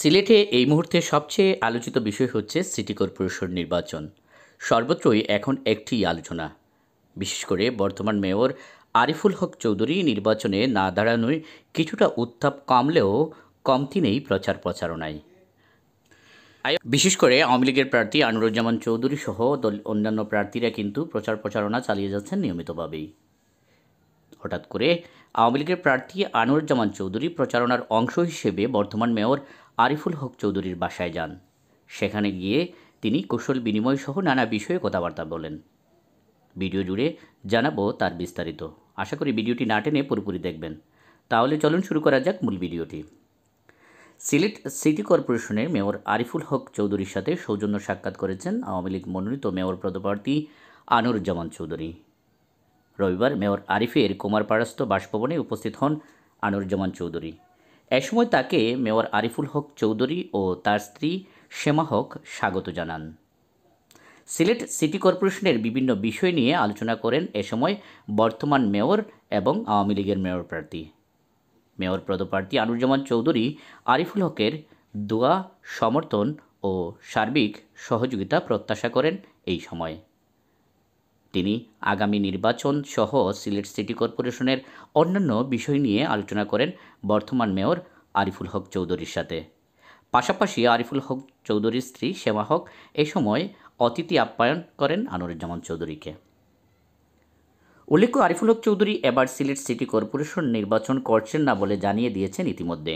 সিলেটে এই মুহূর্তে সবচেয়ে আলোচিত বিষয় হচ্ছে সিটি কর্পোরেশন নির্বাচন সর্বত্রই এখন একটি আলোচনা বিশেষ করে বর্তমান মেয়র আরিফুল হক চৌধুরী নির্বাচনে না দাঁড়ানোয় কিছুটা উত্তাপ কমলেও কমতি নেই প্রচার প্রচারণায় বিশেষ করে আওয়ামী লীগের প্রার্থী আনুরুজ্জামান চৌধুরী সহ অন্যান্য প্রার্থীরা কিন্তু প্রচার প্রচারণা চালিয়ে যাচ্ছেন নিয়মিতভাবেই হঠাৎ করে আওয়ামী লীগের প্রার্থী আনোয়ারুজ্জামান চৌধুরী প্রচারণার অংশ হিসেবে বর্ধমান মেয়র আরিফুল হক চৌধুরীর বাসায় যান সেখানে গিয়ে তিনি কৌশল বিনিময় সহ নানা বিষয়ে কথাবার্তা বলেন ভিডিও জুড়ে জানাবো তার বিস্তারিত আশা করি ভিডিওটি না টেনে পুরোপুরি দেখবেন তাহলে চলুন শুরু করা যাক মূল ভিডিওটি সিলেট সিটি কর্পোরেশনের মেয়র আরিফুল হক চৌধুরীর সাথে সৌজন্য সাক্ষাৎ করেছেন আওয়ামী লীগ মনোনীত মেয়র পদপ্রার্থী আনোরুজ্জামান চৌধুরী রবিবার মেয়র আরিফের কুমারপাড়াস্থ বাসভবনে উপস্থিত হন আনুরুজ্জামান চৌধুরী এ সময় তাকে মেয়র আরিফুল হক চৌধুরী ও তার স্ত্রী শ্যামা হক স্বাগত জানান সিলেট সিটি কর্পোরেশনের বিভিন্ন বিষয় নিয়ে আলোচনা করেন এ সময় বর্তমান মেয়র এবং আওয়ামী লীগের মেয়র প্রার্থী মেয়র পদপ্রার্থী আনুরুজ্জামান চৌধুরী আরিফুল হকের দোয়া সমর্থন ও সার্বিক সহযোগিতা প্রত্যাশা করেন এই সময় তিনি আগামী নির্বাচন সহ সিলেট সিটি কর্পোরেশনের অন্যান্য বিষয় নিয়ে আলোচনা করেন বর্তমান মেয়র আরিফুল হক চৌধুরীর সাথে পাশাপাশি আরিফুল হক চৌধুরীর স্ত্রী শ্যামা হক এ সময় অতিথি আপ্যায়ন করেন আনোরুজ্জামান চৌধুরীকে উল্লেখ্য আরিফুল হক চৌধুরী এবার সিলেট সিটি কর্পোরেশন নির্বাচন করছেন না বলে জানিয়ে দিয়েছেন ইতিমধ্যে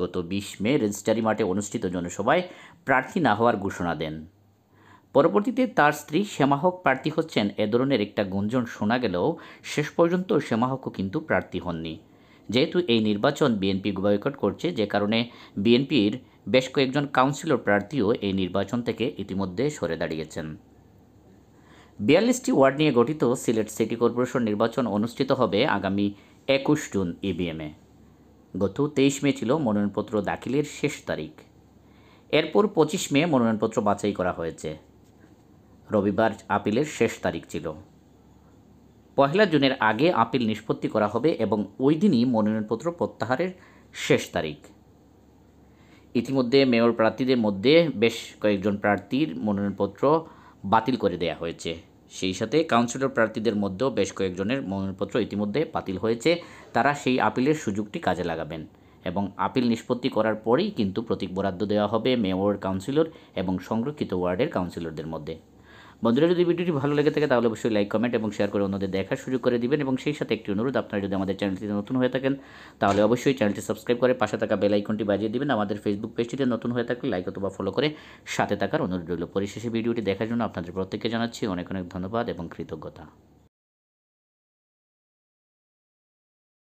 গত বিশ মে রেজিস্ট্রারি মাঠে অনুষ্ঠিত জনসভায় প্রার্থী না হওয়ার ঘোষণা দেন পরবর্তীতে তার স্ত্রী শ্যামাহক প্রার্থী হচ্ছেন এ ধরনের একটা গুঞ্জন শোনা গেলেও শেষ পর্যন্ত শ্যামাহকও কিন্তু প্রার্থী হননি যেহেতু এই নির্বাচন বিএনপি বয়কট করছে যে কারণে বিএনপির বেশ কয়েকজন কাউন্সিলর প্রার্থীও এই নির্বাচন থেকে ইতিমধ্যে সরে দাঁড়িয়েছেন বিয়াল্লিশটি ওয়ার্ড নিয়ে গঠিত সিলেট সিটি কর্পোরেশন নির্বাচন অনুষ্ঠিত হবে আগামী একুশ জুন ইভিএমে e গত তেইশ মে ছিল মনোনয়নপত্র দাখিলের শেষ তারিখ এরপর পঁচিশ মে মনোনয়নপত্র বাছাই করা হয়েছে রবিবার আপিলের শেষ তারিখ ছিল পহেলা জুনের আগে আপিল নিষ্পত্তি করা হবে এবং ওই দিনই মনোনয়নপত্র প্রত্যাহারের শেষ তারিখ ইতিমধ্যে মেয়র প্রার্থীদের মধ্যে বেশ কয়েকজন প্রার্থীর মনোনয়নপত্র বাতিল করে দেয়া হয়েছে সেই সাথে কাউন্সিলর প্রার্থীদের মধ্যেও বেশ কয়েকজনের মনোনয়নপত্র ইতিমধ্যে বাতিল হয়েছে তারা সেই আপিলের সুযোগটি কাজে লাগাবেন এবং আপিল নিষ্পত্তি করার পরেই কিন্তু প্রতীক বরাদ্দ দেওয়া হবে মেয়র কাউন্সিলর এবং সংরক্ষিত ওয়ার্ডের কাউন্সিলরদের মধ্যে বন্ধুরা যদি ভিডিওটি ভালো লেগে থাকে তাহলে অবশ্যই লাইক কমেন্ট এবং শেয়ার করে অন্যদের দেখার সুযোগ করে দিবেন এবং সেই সাথে একটি অনুরোধ আপনারা যদি আমাদের চ্যানেলটিতে নতুন হয়ে থাকেন তাহলে অবশ্যই চ্যানেলটি সাবস্ক্রাইব করে পাশে থাকা বেল আইকনটি বাজিয়ে দিবেন আমাদের ফেসবুক পেজটিতে নতুন হয়ে থাকলে লাইক অথবা ফলো করে সাথে থাকার অনুরোধ রইল পরিশেষে ভিডিওটি দেখার জন্য আপনাদের প্রত্যেককে জানাচ্ছি অনেক অনেক ধন্যবাদ এবং কৃতজ্ঞতা